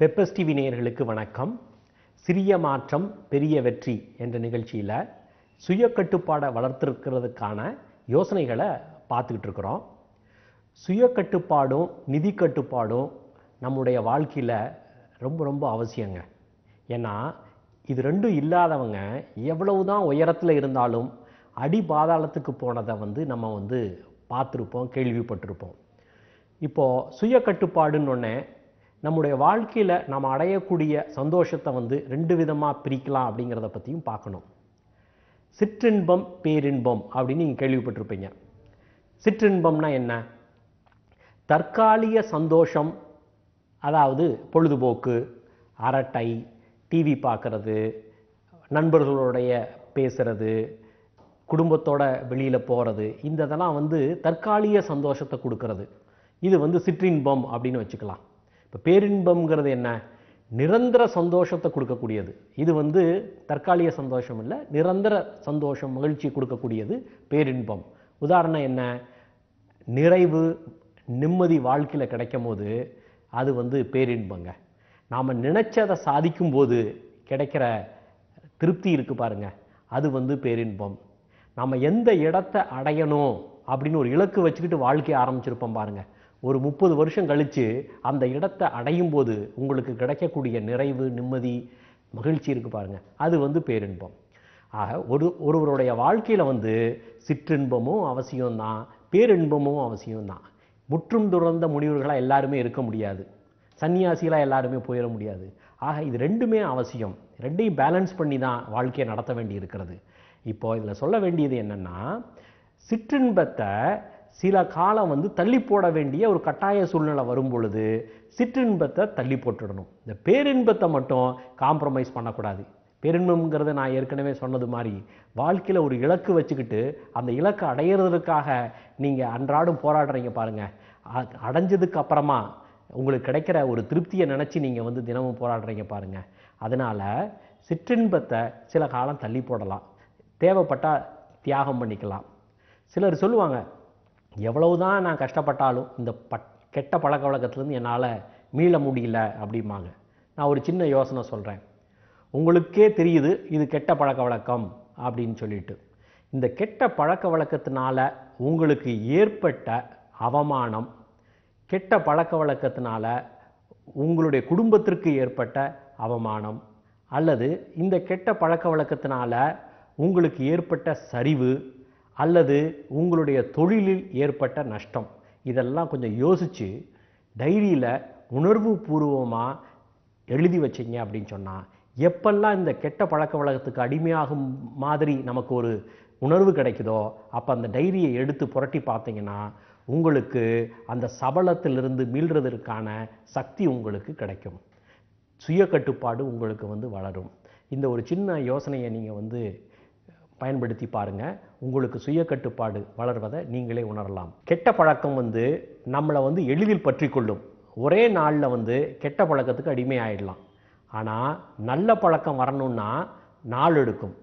peppers TV நேயர்களுக்கு வணக்கம் சிறிய மாற்றம் பெரிய வெற்றி என்ற நிகழ்ச்சியில் சுய கட்டுப்பாடை வளர்த்துருக்கிறதுக்கான யோசனைகளை பார்த்துக்கிட்டு இருக்கிறோம் சுய கட்டுப்பாடும் நிதி கட்டுப்பாடும் நம்முடைய வாழ்க்கையில் ரொம்ப ரொம்ப அவசியங்க ஏன்னா இது ரெண்டும் இல்லாதவங்க எவ்வளவு தான் உயரத்தில் இருந்தாலும் அடி பாதாளத்துக்கு போனதை வந்து நம்ம வந்து பார்த்துருப்போம் கேள்விப்பட்டிருப்போம் இப்போது சுய கட்டுப்பாடுன்னு ஒன்று நம்முடைய வாழ்க்கையில் நாம் அடையக்கூடிய சந்தோஷத்தை வந்து ரெண்டு விதமாக பிரிக்கலாம் அப்படிங்கிறத பற்றியும் பார்க்கணும் சிற்றின்பம் பேரின்பம் அப்படின்னு நீங்கள் கேள்விப்பட்டிருப்பீங்க சிற்றின்பம்னா என்ன தற்காலிக சந்தோஷம் அதாவது பொழுதுபோக்கு அரட்டை டிவி பார்க்குறது நண்பர்களுடைய பேசுகிறது குடும்பத்தோட வெளியில் போகிறது இந்த இதெல்லாம் வந்து தற்காலிக சந்தோஷத்தை கொடுக்கறது இது வந்து சிற்றின்பம் அப்படின்னு வச்சுக்கலாம் இப்போ பேரின்பம்ங்கிறது என்ன நிரந்தர சந்தோஷத்தை கொடுக்கக்கூடியது இது வந்து தற்காலிக சந்தோஷம் இல்லை நிரந்தர சந்தோஷம் மகிழ்ச்சி கொடுக்கக்கூடியது பேரின்பம் உதாரணம் என்ன நிறைவு நிம்மதி வாழ்க்கையில் கிடைக்கும் போது அது வந்து பேரின்பங்க நாம் நினச்சதை சாதிக்கும் போது கிடைக்கிற திருப்தி இருக்குது பாருங்க அது வந்து பேரின்பம் நாம் எந்த இடத்தை அடையணும் அப்படின்னு ஒரு இலக்கு வச்சுக்கிட்டு வாழ்க்கையை ஆரம்பிச்சிருப்போம் பாருங்கள் ஒரு முப்பது வருஷம் கழித்து அந்த இடத்தை அடையும் போது உங்களுக்கு கிடைக்கக்கூடிய நிறைவு நிம்மதி மகிழ்ச்சி இருக்குது பாருங்கள் அது வந்து பேரின்பம் ஆக ஒரு ஒருவருடைய வாழ்க்கையில் வந்து சிற்றின்பமும் அவசியம்தான் பேரின்பமும் அவசியம்தான் முற்றும் துறந்த முனிவர்களாக எல்லாருமே இருக்க முடியாது சன்னியாசிகளாக எல்லாருமே போயிட முடியாது ஆக இது ரெண்டுமே அவசியம் ரெண்டையும் பேலன்ஸ் பண்ணி தான் வாழ்க்கையை நடத்த வேண்டி இருக்கிறது இப்போது இதில் சொல்ல வேண்டியது என்னென்னா சிற்றின்பத்தை சில காலம் வந்து தள்ளி போட வேண்டிய ஒரு கட்டாய சூழ்நிலை வரும் பொழுது சிற்றின்பத்தை தள்ளி போட்டுடணும் இந்த பேரின்பத்தை மட்டும் காம்ப்ரமைஸ் பண்ணக்கூடாது பெருமிங்கிறத நான் ஏற்கனவே சொன்னது மாதிரி வாழ்க்கையில் ஒரு இலக்கு வச்சுக்கிட்டு அந்த இலக்கை அடையிறதுக்காக நீங்கள் அன்றாடம் போராடுறீங்க பாருங்கள் அடைஞ்சதுக்கு அப்புறமா உங்களுக்கு கிடைக்கிற ஒரு திருப்தியை நினச்சி நீங்கள் வந்து தினமும் போராடுறீங்க பாருங்கள் அதனால் சிற்றின்பத்தை சில காலம் தள்ளி போடலாம் தேவைப்பட்டால் தியாகம் பண்ணிக்கலாம் சிலர் சொல்லுவாங்க எவ்வளவு தான் நான் கஷ்டப்பட்டாலும் இந்த பட் கெட்ட பழக்க வழக்கத்துலேருந்து என்னால் மீள முடியல அப்படிம்பாங்க நான் ஒரு சின்ன யோசனை சொல்கிறேன் உங்களுக்கே தெரியுது இது கெட்ட பழக்க வழக்கம் அப்படின்னு சொல்லிட்டு இந்த கெட்ட பழக்க வழக்கத்தினால உங்களுக்கு ஏற்பட்ட அவமானம் கெட்ட பழக்க வழக்கத்தினால உங்களுடைய குடும்பத்திற்கு ஏற்பட்ட அவமானம் அல்லது இந்த கெட்ட பழக்க வழக்கத்தினால உங்களுக்கு ஏற்பட்ட சரிவு அல்லது உங்களுடைய தொழிலில் ஏற்பட்ட நஷ்டம் இதெல்லாம் கொஞ்சம் யோசித்து டைரியில் உணர்வு பூர்வமாக எழுதி வச்சிங்க அப்படின்னு சொன்னால் எப்பெல்லாம் இந்த கெட்ட பழக்க வழக்கத்துக்கு அடிமையாகும் மாதிரி நமக்கு ஒரு உணர்வு கிடைக்குதோ அப்போ அந்த டைரியை எடுத்து புரட்டி பார்த்தீங்கன்னா உங்களுக்கு அந்த சபலத்திலிருந்து மீள்றதற்கான சக்தி உங்களுக்கு கிடைக்கும் சுய கட்டுப்பாடு உங்களுக்கு வந்து வளரும் இந்த ஒரு சின்ன யோசனையை நீங்கள் வந்து பயன்படுத்தி பாருங்கள் உங்களுக்கு சுய கட்டுப்பாடு வளர்வதை நீங்களே உணரலாம் கெட்ட பழக்கம் வந்து நம்மளை வந்து எளிதில் பற்றி கொள்ளும் ஒரே நாளில் வந்து கெட்ட பழக்கத்துக்கு அடிமை ஆகிடலாம் ஆனால் நல்ல பழக்கம் வரணும்னா நாள் எடுக்கும்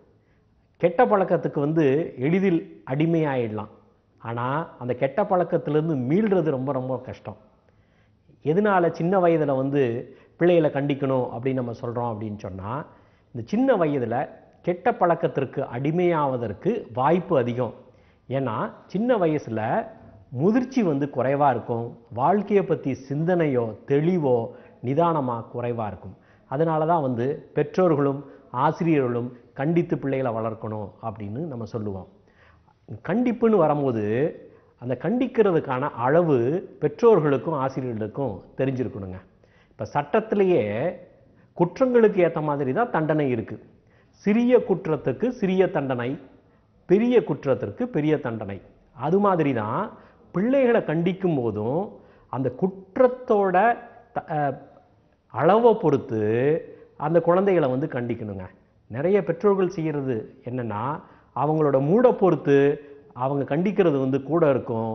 கெட்ட பழக்கத்துக்கு வந்து எளிதில் அடிமை ஆகிடலாம் ஆனால் அந்த கெட்ட பழக்கத்திலேருந்து மீள்றது ரொம்ப ரொம்ப கஷ்டம் எதனால் சின்ன வயதில் வந்து பிள்ளைகளை கண்டிக்கணும் அப்படின்னு நம்ம சொல்கிறோம் அப்படின்னு சொன்னால் இந்த சின்ன வயதில் கெட்ட பழக்கத்திற்கு அடிமையாவதற்கு வாய்ப்பு அதிகம் ஏன்னா சின்ன வயசில் முதிர்ச்சி வந்து குறைவாக இருக்கும் வாழ்க்கையை பற்றி சிந்தனையோ தெளிவோ நிதானமாக குறைவாக இருக்கும் அதனால தான் வந்து பெற்றோர்களும் ஆசிரியர்களும் கண்டித்து பிள்ளைகளை வளர்க்கணும் அப்படின்னு நம்ம சொல்லுவோம் கண்டிப்புன்னு வரும்போது அந்த கண்டிக்கிறதுக்கான அளவு பெற்றோர்களுக்கும் ஆசிரியர்களுக்கும் தெரிஞ்சிருக்கணுங்க இப்போ சட்டத்திலேயே குற்றங்களுக்கு ஏற்ற மாதிரி தான் தண்டனை இருக்குது சிறிய குற்றத்துக்கு சிறிய தண்டனை பெரிய குற்றத்திற்கு பெரிய தண்டனை அது மாதிரி தான் பிள்ளைகளை கண்டிக்கும் போதும் அந்த குற்றத்தோட அளவை பொறுத்து அந்த குழந்தைகளை வந்து கண்டிக்கணுங்க நிறைய பெற்றோர்கள் செய்கிறது என்னென்னா அவங்களோட மூடை பொறுத்து அவங்க கண்டிக்கிறது வந்து கூட இருக்கும்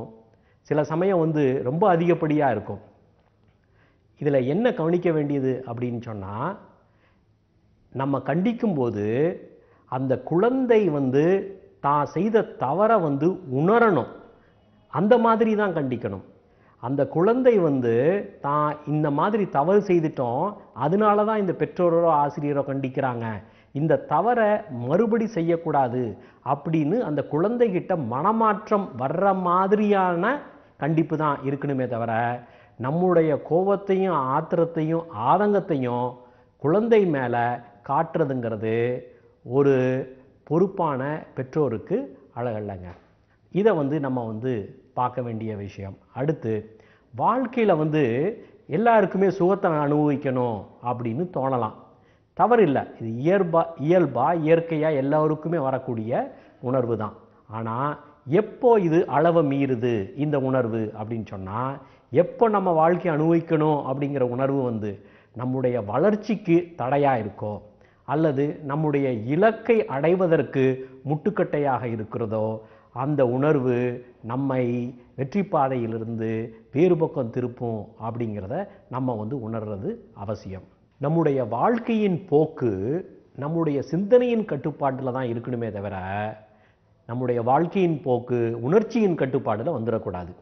சில சமயம் வந்து ரொம்ப அதிகப்படியாக இருக்கும் இதில் என்ன கவனிக்க வேண்டியது அப்படின்னு சொன்னால் நம்ம கண்டிக்கும் போது அந்த குழந்தை வந்து தான் செய்த தவறை வந்து உணரணும் அந்த மாதிரி தான் கண்டிக்கணும் அந்த குழந்தை வந்து தான் இந்த மாதிரி தவறு செய்துட்டோம் அதனால தான் இந்த பெற்றோரோ ஆசிரியரோ கண்டிக்கிறாங்க இந்த தவறை மறுபடி செய்யக்கூடாது அப்படின்னு அந்த குழந்தைகிட்ட மனமாற்றம் வர்ற மாதிரியான கண்டிப்பு தான் இருக்கணுமே தவிர நம்முடைய கோபத்தையும் ஆத்திரத்தையும் ஆதங்கத்தையும் குழந்தை மேலே காட்டுறதுங்கிறது ஒரு பொறுப்பான பெற்றோருக்கு அழகல்லங்க இதை வந்து நம்ம வந்து பார்க்க வேண்டிய விஷயம் அடுத்து வாழ்க்கையில் வந்து எல்லாருக்குமே சுகத்தை அனுபவிக்கணும் அப்படின்னு தோணலாம் தவறு இல்லை இது இயல்பா இயல்பாக இயற்கையாக எல்லோருக்குமே வரக்கூடிய உணர்வு தான் ஆனால் எப்போ இது அளவை மீறுது இந்த உணர்வு அப்படின்னு சொன்னால் எப்போ நம்ம வாழ்க்கையை அனுபவிக்கணும் அப்படிங்கிற உணர்வு வந்து நம்முடைய வளர்ச்சிக்கு தடையாக இருக்கோ அல்லது நம்முடைய இலக்கை அடைவதற்கு முட்டுக்கட்டையாக இருக்கிறதோ அந்த உணர்வு நம்மை வெற்றி பாதையிலிருந்து வேறு பக்கம் திருப்பும் அப்படிங்கிறத நம்ம வந்து உணர்றது அவசியம் நம்முடைய வாழ்க்கையின் போக்கு நம்முடைய சிந்தனையின் கட்டுப்பாட்டில் தான் இருக்கணுமே தவிர நம்முடைய வாழ்க்கையின் போக்கு உணர்ச்சியின் கட்டுப்பாடில் வந்துடக்கூடாது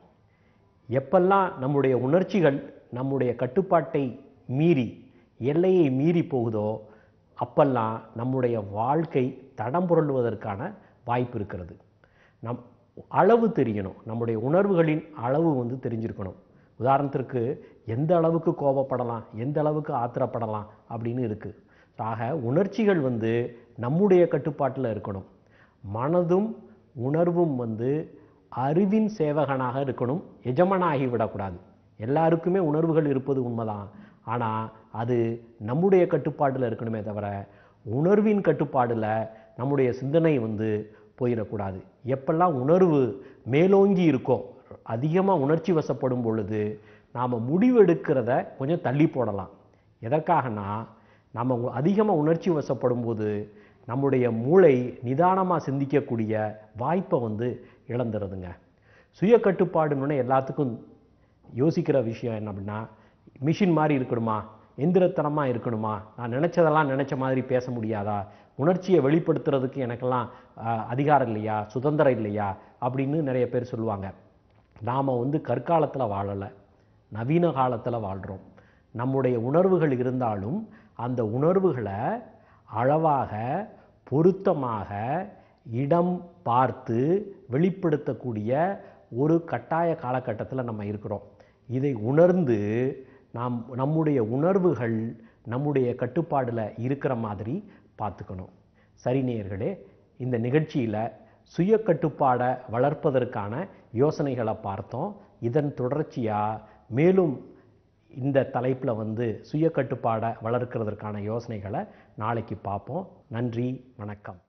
எப்பெல்லாம் நம்முடைய உணர்ச்சிகள் நம்முடைய கட்டுப்பாட்டை மீறி எல்லையை மீறி போகுதோ அப்பெல்லாம் நம்முடைய வாழ்க்கை தடம் புரளுவதற்கான வாய்ப்பு இருக்கிறது நம் அளவு தெரியணும் நம்முடைய உணர்வுகளின் அளவு வந்து தெரிஞ்சிருக்கணும் உதாரணத்திற்கு எந்த அளவுக்கு கோபப்படலாம் எந்த அளவுக்கு ஆத்திரப்படலாம் அப்படின்னு இருக்குது ஆக உணர்ச்சிகள் வந்து நம்முடைய கட்டுப்பாட்டில் இருக்கணும் மனதும் உணர்வும் வந்து அறிவின் சேவகனாக இருக்கணும் எஜமனாகி விடக்கூடாது எல்லாருக்குமே உணர்வுகள் இருப்பது உண்மைதான் ஆனால் அது நம்முடைய கட்டுப்பாட்டில் இருக்கணுமே தவிர உணர்வின் கட்டுப்பாடில் நம்முடைய சிந்தனை வந்து போயிடக்கூடாது எப்பெல்லாம் உணர்வு மேலோங்கி இருக்கோ அதிகமாக உணர்ச்சி வசப்படும் பொழுது நாம் முடிவெடுக்கிறத கொஞ்சம் தள்ளி போடலாம் எதற்காகனா நம்ம அதிகமாக உணர்ச்சி வசப்படும் போது நம்முடைய மூளை நிதானமாக சிந்திக்கக்கூடிய வாய்ப்பை வந்து இழந்துருதுங்க சுய கட்டுப்பாடுன்னு எல்லாத்துக்கும் யோசிக்கிற விஷயம் என்ன அப்படின்னா மிஷின் மாதிரி இருக்கணுமா எந்திரத்தனமாக இருக்கணுமா நான் நினச்சதெல்லாம் நினச்ச மாதிரி பேச முடியாதா உணர்ச்சியை வெளிப்படுத்துறதுக்கு எனக்கெல்லாம் அதிகாரம் இல்லையா சுதந்திரம் இல்லையா அப்படின்னு நிறைய பேர் சொல்லுவாங்க நாம் வந்து கற்காலத்தில் வாழலை நவீன காலத்தில் வாழ்கிறோம் நம்முடைய உணர்வுகள் இருந்தாலும் அந்த உணர்வுகளை அளவாக பொருத்தமாக இடம் பார்த்து வெளிப்படுத்தக்கூடிய ஒரு கட்டாய காலகட்டத்தில் நம்ம இருக்கிறோம் இதை உணர்ந்து நாம் நம்முடைய உணர்வுகள் நம்முடைய கட்டுப்பாடில் இருக்கிற மாதிரி பார்த்துக்கணும் சரி நேயர்களே இந்த நிகழ்ச்சியில் சுய கட்டுப்பாடை வளர்ப்பதற்கான யோசனைகளை பார்த்தோம் இதன் தொடர்ச்சியாக மேலும் இந்த தலைப்பில் வந்து சுய கட்டுப்பாடை வளர்க்கிறதற்கான யோசனைகளை நாளைக்கு பார்ப்போம் நன்றி வணக்கம்